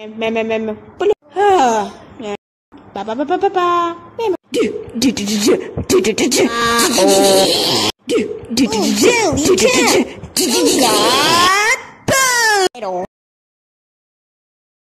Oh, Bill, you can't!